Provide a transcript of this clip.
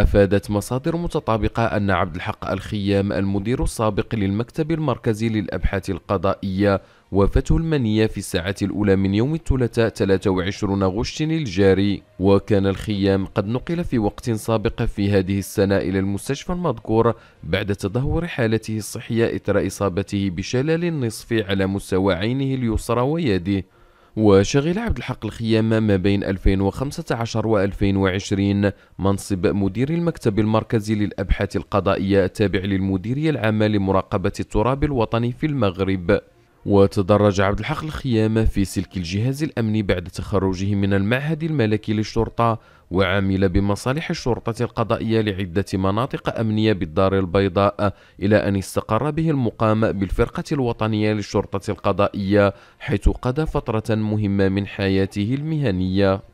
أفادت مصادر متطابقة أن عبد الحق الخيام المدير السابق للمكتب المركزي للأبحاث القضائية وافته المنية في الساعة الأولى من يوم الثلاثاء 23 غشتين الجاري وكان الخيام قد نقل في وقت سابق في هذه السنة إلى المستشفى المذكور بعد تدهور حالته الصحية إثر إصابته بشلل نصفي على مستوى عينه اليسرى ويده وشغل عبد الحق الخيام ما بين 2015 و 2020 منصب مدير المكتب المركزي للأبحاث القضائية التابع للمديرية العامة لمراقبة التراب الوطني في المغرب وتدرج عبد الحق الخيامة في سلك الجهاز الأمني بعد تخرجه من المعهد الملكي للشرطة وعمل بمصالح الشرطة القضائية لعدة مناطق أمنية بالدار البيضاء إلى أن استقر به المقام بالفرقة الوطنية للشرطة القضائية حيث قضى فترة مهمة من حياته المهنية